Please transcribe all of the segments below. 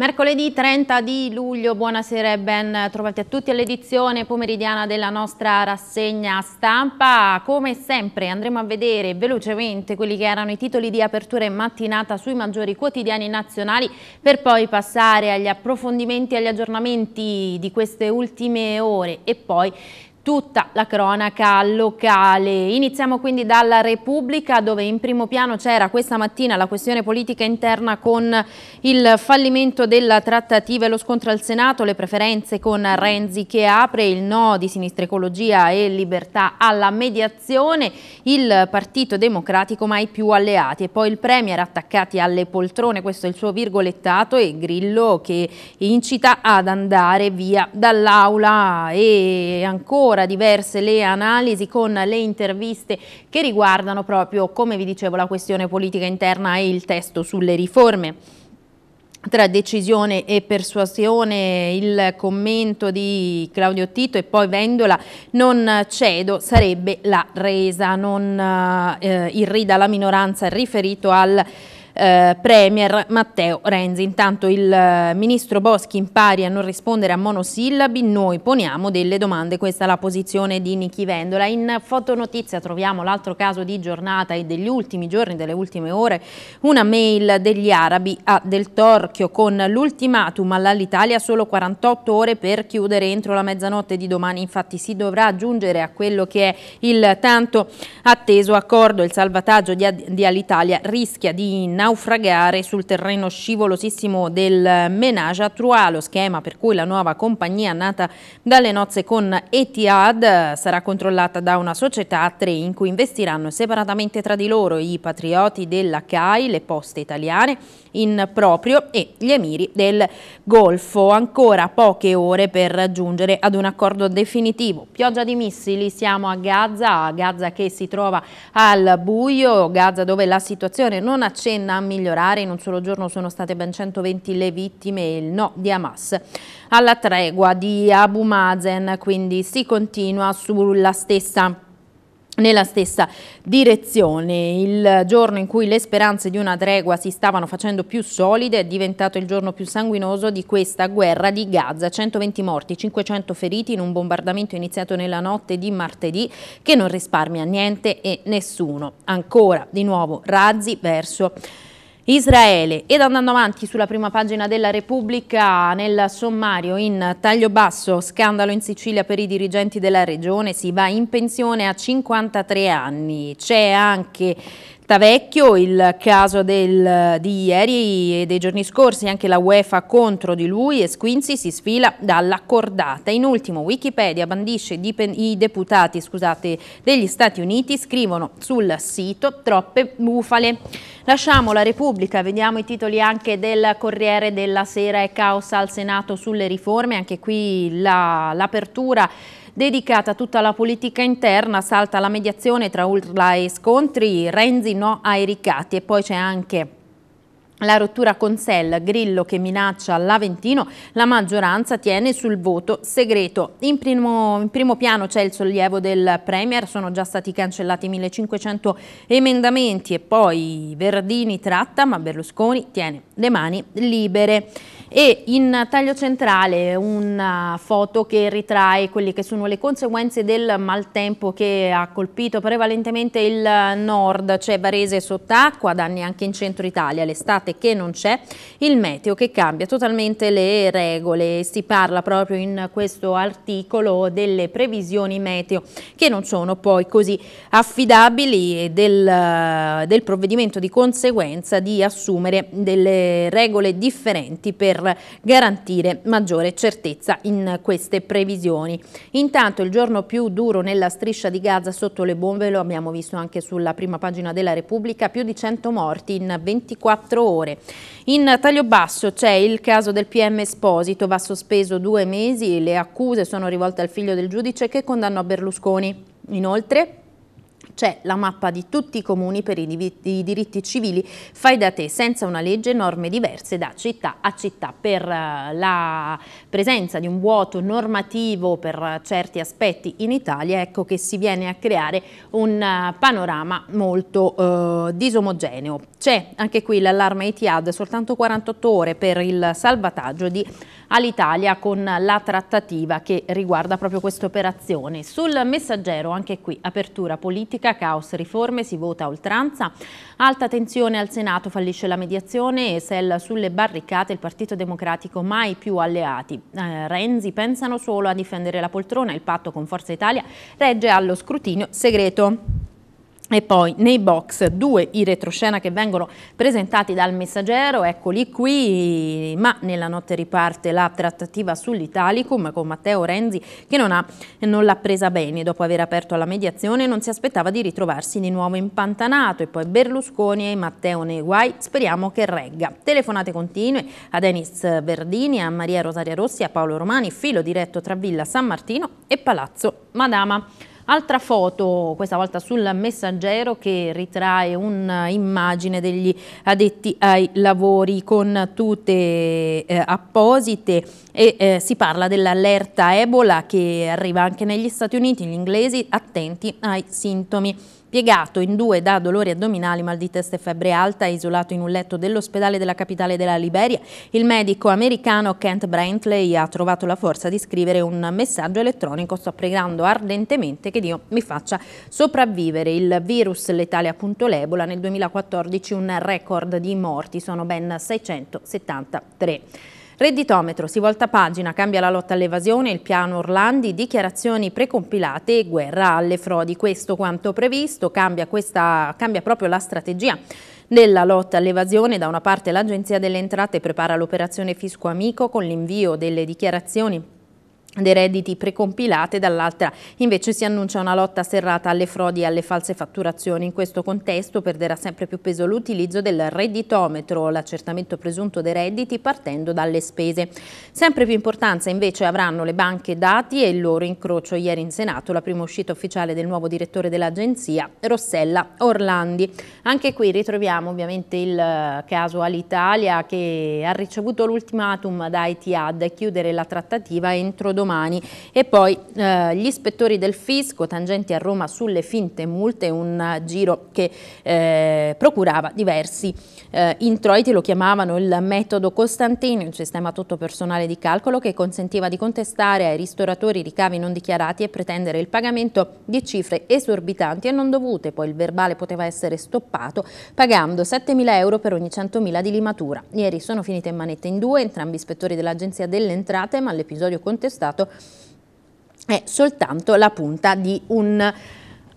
Mercoledì 30 di luglio, buonasera e ben trovati a tutti all'edizione pomeridiana della nostra rassegna stampa. Come sempre andremo a vedere velocemente quelli che erano i titoli di apertura e mattinata sui maggiori quotidiani nazionali per poi passare agli approfondimenti e agli aggiornamenti di queste ultime ore e poi tutta la cronaca locale. Iniziamo quindi dalla Repubblica dove in primo piano c'era questa mattina la questione politica interna con il fallimento della trattativa e lo scontro al Senato, le preferenze con Renzi che apre il no di Sinistra Ecologia e Libertà alla mediazione, il Partito Democratico mai più alleati e poi il Premier attaccati alle poltrone, questo è il suo virgolettato e Grillo che incita ad andare via dall'aula e ancora ancora diverse le analisi con le interviste che riguardano proprio, come vi dicevo, la questione politica interna e il testo sulle riforme tra decisione e persuasione il commento di Claudio Tito e poi Vendola non cedo sarebbe la resa non eh, irrida la minoranza riferito al eh, Premier Matteo Renzi. Intanto il eh, Ministro Boschi impari a non rispondere a monosillabi, noi poniamo delle domande, questa è la posizione di Nichi Vendola. In fotonotizia troviamo l'altro caso di giornata e degli ultimi giorni, delle ultime ore, una mail degli arabi a Del Torchio con l'ultimatum all'Italia solo 48 ore per chiudere entro la mezzanotte di domani, infatti si dovrà aggiungere a quello che è il tanto atteso accordo, il salvataggio di, di Alitalia rischia di inaugurare naufragare sul terreno scivolosissimo del Menage a Trois, lo schema per cui la nuova compagnia nata dalle nozze con Etihad sarà controllata da una società a tre in cui investiranno separatamente tra di loro i patrioti della CAI, le poste italiane in proprio e gli emiri del Golfo. Ancora poche ore per raggiungere ad un accordo definitivo. Pioggia di missili, siamo a Gaza, a Gaza che si trova al buio, Gaza dove la situazione non accenna a migliorare. In un solo giorno sono state ben 120 le vittime e il no di Hamas. Alla tregua di Abu Mazen quindi si continua sulla stessa nella stessa direzione. Il giorno in cui le speranze di una tregua si stavano facendo più solide è diventato il giorno più sanguinoso di questa guerra di Gaza. 120 morti, 500 feriti in un bombardamento iniziato nella notte di martedì che non risparmia niente e nessuno. Ancora di nuovo razzi verso Israele ed andando avanti sulla prima pagina della Repubblica nel sommario in taglio basso scandalo in Sicilia per i dirigenti della regione si va in pensione a 53 anni c'è anche Tavecchio, il caso del, di ieri e dei giorni scorsi, anche la UEFA contro di lui e Squinzi si sfila dalla cordata. In ultimo Wikipedia bandisce i deputati scusate, degli Stati Uniti, scrivono sul sito troppe bufale. Lasciamo la Repubblica, vediamo i titoli anche del Corriere della Sera e caos al Senato sulle riforme, anche qui l'apertura la, dedicata a tutta la politica interna, salta la mediazione tra urla e scontri, Renzi no ai ricatti e poi c'è anche la rottura con Sell, Grillo che minaccia l'Aventino, la maggioranza tiene sul voto segreto. In primo, in primo piano c'è il sollievo del Premier, sono già stati cancellati 1500 emendamenti e poi Verdini tratta, ma Berlusconi tiene le mani libere e in taglio centrale una uh, foto che ritrae quelle che sono le conseguenze del maltempo che ha colpito prevalentemente il uh, nord, c'è Varese sott'acqua, danni anche in centro Italia, l'estate che non c'è, il meteo che cambia totalmente le regole, si parla proprio in questo articolo delle previsioni meteo che non sono poi così affidabili e del, uh, del provvedimento di conseguenza di assumere delle regole differenti per per garantire maggiore certezza in queste previsioni. Intanto il giorno più duro nella striscia di Gaza sotto le bombe, lo abbiamo visto anche sulla prima pagina della Repubblica, più di 100 morti in 24 ore. In taglio basso c'è il caso del PM Esposito, va sospeso due mesi, le accuse sono rivolte al figlio del giudice che condannò Berlusconi. Inoltre c'è la mappa di tutti i comuni per i, diritti civili fai da te, senza una legge, norme diverse da città a città. Per eh, la presenza di un vuoto normativo per certi aspetti in Italia, ecco che si viene a creare un eh, panorama molto eh, disomogeneo. C'è anche qui l'allarme ITIAD, soltanto 48 ore per il salvataggio di all'Italia con la trattativa che riguarda proprio queste operazioni. Sul messaggero anche qui apertura politica, caos, riforme, si vota a oltranza, alta tensione al Senato, fallisce la mediazione e Sell sulle barricate, il Partito Democratico mai più alleati. Eh, Renzi pensano solo a difendere la poltrona, il patto con Forza Italia regge allo scrutinio segreto. E poi nei box due i retroscena che vengono presentati dal messaggero, eccoli qui, ma nella notte riparte la trattativa sull'Italicum con Matteo Renzi che non, l'ha presa bene dopo aver aperto la mediazione non si aspettava di ritrovarsi di nuovo impantanato e poi Berlusconi e Matteo nei guai, speriamo che regga. Telefonate continue a Denis Verdini, a Maria Rosaria Rossi, a Paolo Romani, filo diretto tra Villa San Martino e Palazzo Madama. Altra foto, questa volta sul messaggero, che ritrae un'immagine degli addetti ai lavori con tute eh, apposite e eh, si parla dell'allerta Ebola che arriva anche negli Stati Uniti, gli inglesi attenti ai sintomi Piegato in due da dolori addominali, mal di testa e febbre alta, isolato in un letto dell'ospedale della capitale della Liberia, il medico americano Kent Brantley ha trovato la forza di scrivere un messaggio elettronico sto pregando ardentemente che Dio mi faccia sopravvivere il virus letale appunto l'Ebola nel 2014 un record di morti sono ben 673 Redditometro, si volta pagina, cambia la lotta all'evasione, il piano Orlandi, dichiarazioni precompilate e guerra alle frodi. Questo quanto previsto, cambia, questa, cambia proprio la strategia. Nella lotta all'evasione, da una parte l'Agenzia delle Entrate prepara l'operazione Fisco Amico con l'invio delle dichiarazioni dei redditi precompilate, dall'altra invece si annuncia una lotta serrata alle frodi e alle false fatturazioni. In questo contesto perderà sempre più peso l'utilizzo del redditometro, l'accertamento presunto dei redditi partendo dalle spese. Sempre più importanza invece avranno le banche dati e il loro incrocio. Ieri in Senato la prima uscita ufficiale del nuovo direttore dell'agenzia, Rossella Orlandi. Anche qui ritroviamo ovviamente il eh, caso Alitalia che ha ricevuto l'ultimatum da Etihad chiudere la trattativa entro domani domani e poi eh, gli ispettori del fisco tangenti a Roma sulle finte multe, un giro che eh, procurava diversi eh, introiti, lo chiamavano il metodo Costantini, un sistema tutto personale di calcolo che consentiva di contestare ai ristoratori ricavi non dichiarati e pretendere il pagamento di cifre esorbitanti e non dovute, poi il verbale poteva essere stoppato pagando 7.000 euro per ogni 100.000 di limatura. Ieri sono finite in manette in due entrambi ispettori dell'Agenzia delle Entrate, ma l'episodio contestato passato è soltanto la punta di un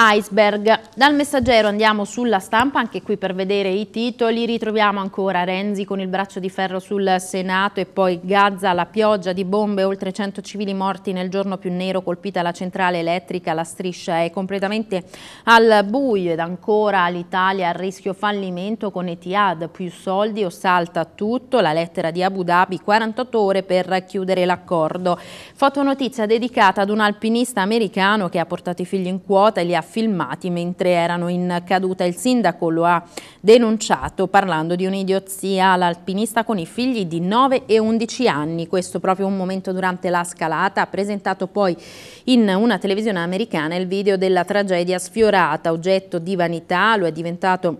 Iceberg. Dal messaggero andiamo sulla stampa, anche qui per vedere i titoli, ritroviamo ancora Renzi con il braccio di ferro sul Senato e poi Gaza, la pioggia di bombe, oltre 100 civili morti nel giorno più nero, colpita la centrale elettrica, la striscia è completamente al buio ed ancora l'Italia a rischio fallimento con Etihad, più soldi o salta tutto, la lettera di Abu Dhabi, 48 ore per chiudere l'accordo. Fotonotizia dedicata ad un alpinista americano che ha portato i figli in quota e li ha filmati mentre erano in caduta. Il sindaco lo ha denunciato parlando di un'idiozia all'alpinista con i figli di 9 e 11 anni. Questo proprio un momento durante la scalata. Ha presentato poi in una televisione americana il video della tragedia sfiorata, oggetto di vanità, lo è diventato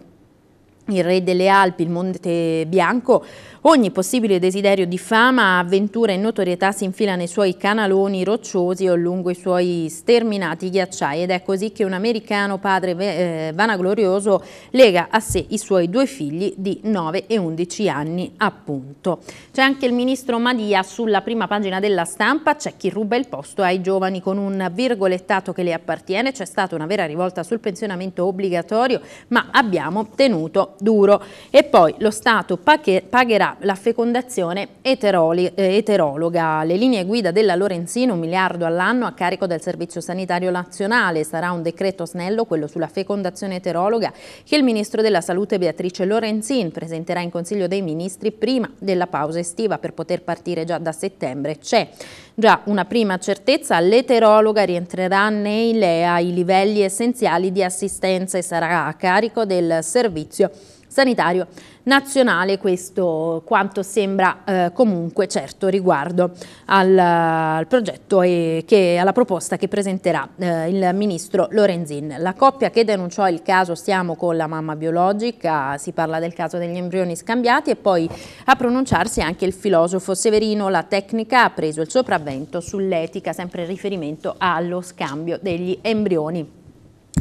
il re delle Alpi, il Monte Bianco, Ogni possibile desiderio di fama, avventura e notorietà si infila nei suoi canaloni rocciosi o lungo i suoi sterminati ghiacciai ed è così che un americano padre eh, vanaglorioso lega a sé i suoi due figli di 9 e 11 anni appunto. C'è anche il ministro Madia sulla prima pagina della stampa, c'è chi ruba il posto ai giovani con un virgolettato che le appartiene, c'è stata una vera rivolta sul pensionamento obbligatorio ma abbiamo tenuto duro e poi lo Stato pagherà la fecondazione eteroli, eh, eterologa. Le linee guida della Lorenzino, un miliardo all'anno a carico del Servizio Sanitario Nazionale. Sarà un decreto snello, quello sulla fecondazione eterologa, che il Ministro della Salute Beatrice Lorenzin presenterà in Consiglio dei Ministri prima della pausa estiva per poter partire già da settembre. C'è già una prima certezza, l'eterologa rientrerà nei LEA, i livelli essenziali di assistenza e sarà a carico del Servizio Sanitario sanitario nazionale, questo quanto sembra eh, comunque certo riguardo al, al progetto e che, alla proposta che presenterà eh, il ministro Lorenzin. La coppia che denunciò il caso Stiamo con la mamma biologica, si parla del caso degli embrioni scambiati e poi a pronunciarsi anche il filosofo Severino, la tecnica ha preso il sopravvento sull'etica, sempre in riferimento allo scambio degli embrioni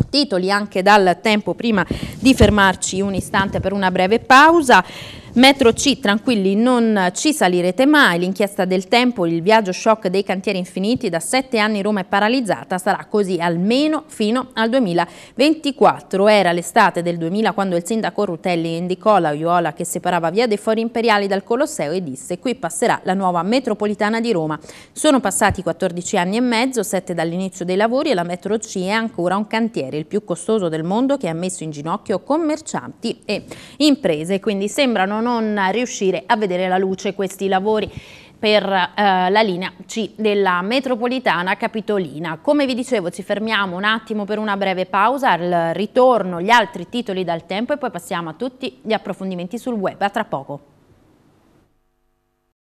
sottotitoli anche dal tempo prima di fermarci un istante per una breve pausa. Metro C, tranquilli, non ci salirete mai. L'inchiesta del tempo, il viaggio shock dei cantieri infiniti, da sette anni Roma è paralizzata, sarà così almeno fino al 2024. Era l'estate del 2000 quando il sindaco Rutelli indicò la Uiola che separava via dei Fori Imperiali dal Colosseo e disse qui passerà la nuova metropolitana di Roma. Sono passati 14 anni e mezzo, sette dall'inizio dei lavori e la Metro C è ancora un cantiere, il più costoso del mondo che ha messo in ginocchio commercianti e imprese, quindi sembrano non riuscire a vedere la luce questi lavori per eh, la linea C della metropolitana capitolina. Come vi dicevo ci fermiamo un attimo per una breve pausa, al ritorno gli altri titoli dal tempo e poi passiamo a tutti gli approfondimenti sul web. A tra poco.